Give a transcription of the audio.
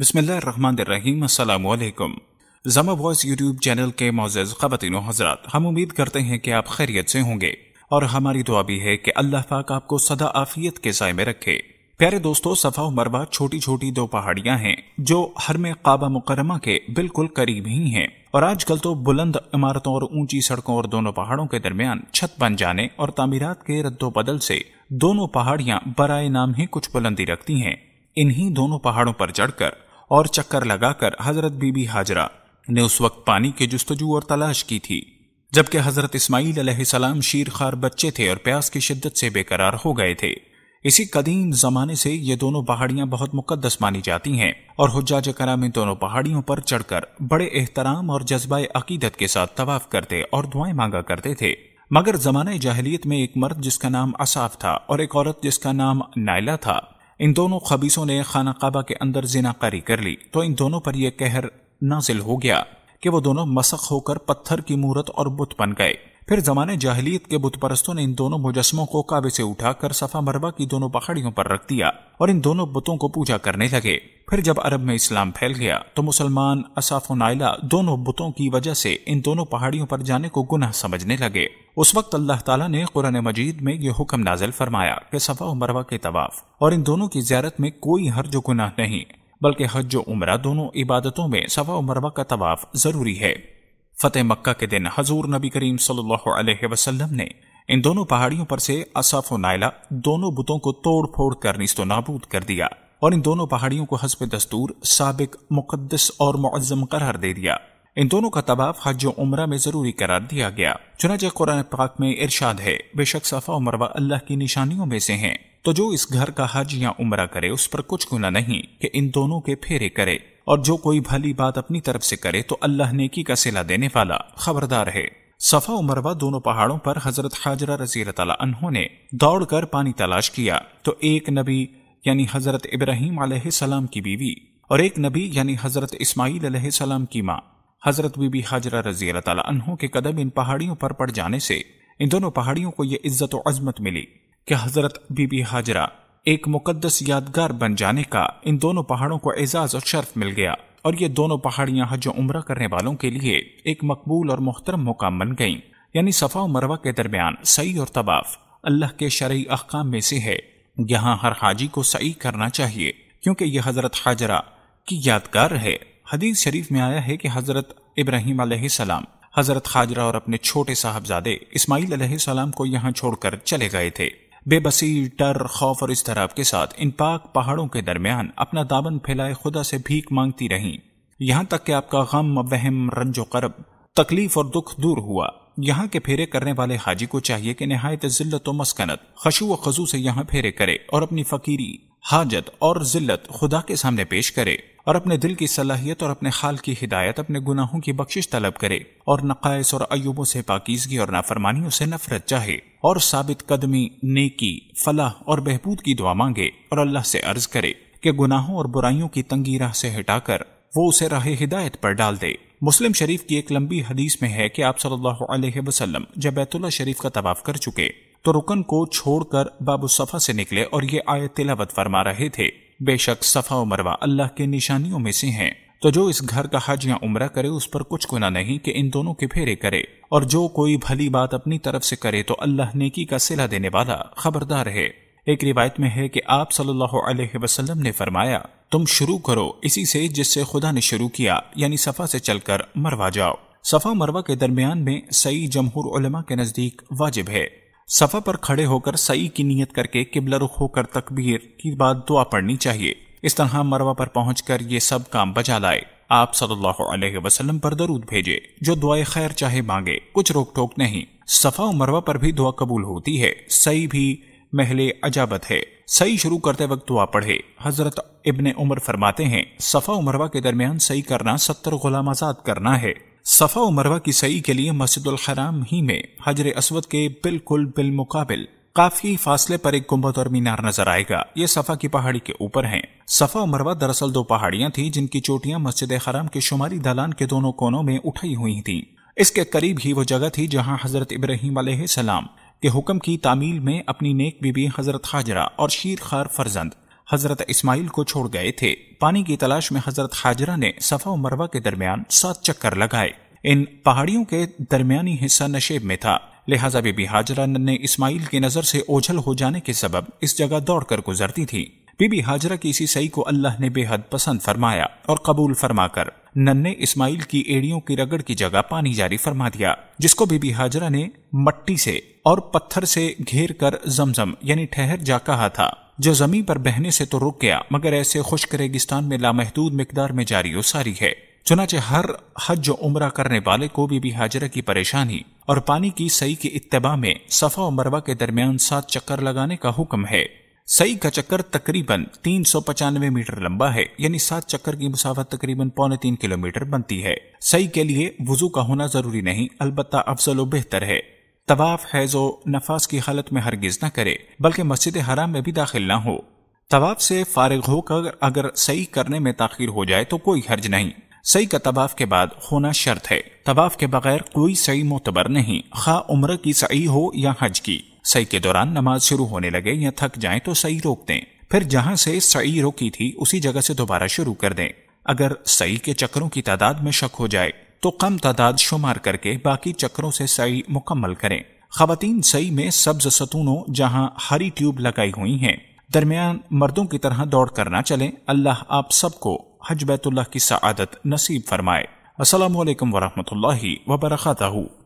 بسم اللہ الرحمن الرحیم السلام علیکم زما وائس یوٹیوب چینل کے معزز خواتین و حضرات ہم امید کرتے ہیں کہ آپ خیریت سے ہوں گے اور ہماری دعا بھی ہے کہ اللہ پاک آپ کو صدا آفیت کے سائے میں رکھے پیارے دوستو صفا و مروہ چھوٹی چھوٹی دو پہاڑیاں ہیں جو ہر میں قابہ مکرمہ کے بالکل قریب ہی ہیں اور آج کل تو بلند عمارتوں اور اونچی سڑکوں اور دونوں پہاڑوں کے درمیان چھت بن جانے اور تعمیرات کے رد و بدل سے دونوں پہاڑیاں برائے نام ہی کچھ بلندی رکھتی ہیں انہی دونوں پہاڑوں پر چڑھ کر اور چکر لگا کر حضرت بی بی حاجرہ نے اس وقت پانی کے جستجو اور تلاش کی تھی جبکہ حضرت اسماعیل علیہ السلام شیر خار بچے تھے اور پیاس کی شدت سے بے قرار ہو گئے تھے اسی قدیم زمانے سے یہ دونوں پہاڑیاں بہت مقدس مانی جاتی ہیں اور حجاج کرام ان دونوں پہاڑیوں پر چڑھ کر بڑے احترام اور جذبہ عقیدت کے ساتھ طواف کرتے اور دعائیں مانگا کرتے تھے مگر زمانہ جاہلیت میں ایک مرد جس کا نام اصاف تھا اور ایک عورت جس کا نام نائلہ تھا ان دونوں خبیصوں نے خانہ کعبہ کے اندر زنا کاری کر لی تو ان دونوں پر یہ کہر نازل ہو گیا کہ وہ دونوں مسخ ہو کر پتھر کی مورت اور بت بن گئے پھر زمانے جاہلیت کے بت پرستوں نے ان دونوں مجسموں کو کعبے سے اٹھا کر صفا مربع کی دونوں پہاڑیوں پر رکھ دیا اور ان دونوں بتوں کو پوجا کرنے لگے پھر جب عرب میں اسلام پھیل گیا تو مسلمان اصاف و نائلہ دونوں بتوں کی وجہ سے ان دونوں پہاڑیوں پر جانے کو گناہ سمجھنے لگے اس وقت اللہ تعالیٰ نے قرآن مجید میں یہ حکم نازل فرمایا کہ صفا و مروا کے طواف اور ان دونوں کی زیارت میں کوئی حرج و گناہ نہیں بلکہ حج و عمرہ دونوں عبادتوں میں صفا و مروہ کا طواف ضروری ہے فتح مکہ کے دن حضور نبی کریم صلی اللہ علیہ وسلم نے ان دونوں پہاڑیوں پر سے و نائلہ دونوں بتوں کو توڑ پھوڑ کر نیست و نابود کر دیا اور ان دونوں پہاڑیوں کو حسب دستور سابق مقدس اور معظم قرار دے دیا ان دونوں کا تباہ حج و عمرہ میں ضروری قرار دیا گیا چنانچہ قرآن پاک میں ارشاد ہے بے شک صفا مروہ اللہ کی نشانیوں میں سے ہیں تو جو اس گھر کا حج یا عمرہ کرے اس پر کچھ گنا نہیں کہ ان دونوں کے پھیرے کرے اور جو کوئی بھلی بات اپنی طرف سے کرے تو اللہ نیکی کا سیلا دینے والا خبردار ہے و مروہ دونوں پہاڑوں پر حضرت حاجرہ رضی اللہ تعالیٰ دوڑ کر پانی تلاش کیا تو ایک نبی یعنی حضرت ابراہیم علیہ السلام کی بیوی اور ایک نبی یعنی حضرت اسماعیل علیہ السلام کی ماں حضرت بی بی حاجرہ رضی اللہ تعالیٰ کے قدم ان پہاڑیوں پر پڑ جانے سے ان دونوں پہاڑیوں کو یہ عزت و عظمت ملی کہ حضرت بی بی حاجرہ ایک مقدس یادگار بن جانے کا ان دونوں پہاڑوں کو اعزاز اور شرف مل گیا اور یہ دونوں پہاڑیاں حج و عمرہ کرنے والوں کے لیے ایک مقبول اور محترم مقام بن گئیں یعنی صفا و مروہ کے درمیان سعی اور طباف اللہ کے شرعی احکام میں سے ہے یہاں ہر حاجی کو سعی کرنا چاہیے کیونکہ یہ حضرت حاجرہ کی یادگار ہے حدیث شریف میں آیا ہے کہ حضرت ابراہیم علیہ السلام حضرت خاجرہ اور اپنے چھوٹے صاحبزادے اسماعیل علیہ السلام کو یہاں چھوڑ کر چلے گئے تھے بے بسی ٹر خوف اور اضطراب کے ساتھ ان پاک پہاڑوں کے درمیان اپنا دامن پھیلائے خدا سے بھیک مانگتی رہیں یہاں تک کہ آپ کا غم وہم رنج و کرب تکلیف اور دکھ دور ہوا یہاں کے پھیرے کرنے والے حاجی کو چاہیے کہ نہایت ذلت و مسکنت خشو و خزو سے یہاں پھیرے کرے اور اپنی فقیری حاجت اور ذلت خدا کے سامنے پیش کرے اور اپنے دل کی صلاحیت اور اپنے خال کی ہدایت اپنے گناہوں کی بخشش طلب کرے اور نقائص اور ایوبوں سے پاکیزگی اور نافرمانیوں سے نفرت چاہے اور ثابت قدمی نیکی فلاح اور بہبود کی دعا مانگے اور اللہ سے عرض کرے کہ گناہوں اور برائیوں کی تنگی راہ سے ہٹا کر وہ اسے راہ ہدایت پر ڈال دے مسلم شریف کی ایک لمبی حدیث میں ہے کہ آپ صلی اللہ علیہ وسلم جب بیت اللہ شریف کا طواف کر چکے تو رکن کو چھوڑ کر باب الصفا سے نکلے اور یہ آیت تلاوت فرما رہے تھے بے شک صفا و مروہ اللہ کے نشانیوں میں سے ہیں تو جو اس گھر کا حج یا عمرہ کرے اس پر کچھ گنا نہیں کہ ان دونوں کے پھیرے کرے اور جو کوئی بھلی بات اپنی طرف سے کرے تو اللہ نیکی کا صلاح دینے والا خبردار ہے ایک روایت میں ہے کہ آپ صلی اللہ علیہ وسلم نے فرمایا تم شروع کرو اسی سے جس سے خدا نے شروع کیا یعنی صفا سے چل کر مروا جاؤ صفا مروہ کے درمیان میں صحیح جمہور علماء کے نزدیک واجب ہے صفا پر کھڑے ہو کر سعی کی نیت کر کے قبل رخ ہو کر تکبیر کی بات دعا پڑھنی چاہیے اس طرح مروہ پر پہنچ کر یہ سب کام بجا لائے آپ صلی اللہ علیہ وسلم پر درود بھیجے جو دعائے خیر چاہے مانگے کچھ روک ٹوک نہیں صفا و مروہ پر بھی دعا قبول ہوتی ہے سعی بھی محل عجابت ہے سعی شروع کرتے وقت دعا پڑھے حضرت ابن عمر فرماتے ہیں صفا و مروہ کے درمیان سعی کرنا ستر غلام آزاد کرنا ہے صفا و مروا کی سعی کے لیے مسجد الحرام ہی میں حجر اسود کے بالکل بالمقابل کافی فاصلے پر ایک گنبد اور مینار نظر آئے گا یہ صفا کی پہاڑی کے اوپر ہیں صفا و مروہ دراصل دو پہاڑیاں تھیں جن کی چوٹیاں مسجد حرام کے شمالی دالان کے دونوں کونوں میں اٹھائی ہوئی تھی اس کے قریب ہی وہ جگہ تھی جہاں حضرت ابراہیم علیہ السلام کے حکم کی تعمیل میں اپنی نیک بی بی حضرت حاجرہ اور شیر خار فرزند حضرت اسماعیل کو چھوڑ گئے تھے پانی کی تلاش میں حضرت حاجرہ نے صفا و مروہ کے درمیان سات چکر لگائے ان پہاڑیوں کے درمیانی حصہ نشیب میں تھا لہذا بی بی حاجرہ نے اسماعیل کی نظر سے اوجھل ہو جانے کے سبب اس جگہ دوڑ کر گزرتی تھی بی بی حاجرہ کی اسی سعی کو اللہ نے بے حد پسند فرمایا اور قبول فرما کر نن اسماعیل کی ایڑیوں کی رگڑ کی جگہ پانی جاری فرما دیا جس کو بی بی حاجرہ نے مٹی سے اور پتھر سے گھیر کر زمزم یعنی ٹھہر جا کہا تھا جو زمین پر بہنے سے تو رک گیا مگر ایسے خشک ریگستان میں لامحدود مقدار میں جاری و ساری ہے چنانچہ ہر حج و عمرہ کرنے والے کو بی بی حاجرہ کی پریشانی اور پانی کی سعی کی اتباع میں صفا و مروہ کے درمیان سات چکر لگانے کا حکم ہے سعی کا چکر تقریباً تین سو پچانوے میٹر لمبا ہے یعنی سات چکر کی مسافت تقریباً پونے تین کلومیٹر بنتی ہے سعی کے لیے وضو کا ہونا ضروری نہیں البتہ افضل و بہتر ہے طواف حیض و نفاس کی حالت میں ہرگز نہ کرے بلکہ مسجد حرام میں بھی داخل نہ ہو طواف سے فارغ ہو کر اگر صحیح کرنے میں تاخیر ہو جائے تو کوئی حرج نہیں صحیح کا طواف کے بعد ہونا شرط ہے طواف کے بغیر کوئی صحیح معتبر نہیں خواہ عمر کی صحیح ہو یا حج کی صحیح کے دوران نماز شروع ہونے لگے یا تھک جائیں تو صحیح روک دیں پھر جہاں سے صحیح روکی تھی اسی جگہ سے دوبارہ شروع کر دیں اگر صحیح کے چکروں کی تعداد میں شک ہو جائے تو کم تعداد شمار کر کے باقی چکروں سے سعی مکمل کریں خواتین سعی میں سبز ستونوں جہاں ہری ٹیوب لگائی ہوئی ہیں درمیان مردوں کی طرح دوڑ کر نہ اللہ آپ سب کو حج بیت اللہ کی سعادت نصیب فرمائے السلام علیکم ورحمۃ اللہ وبرکاتہ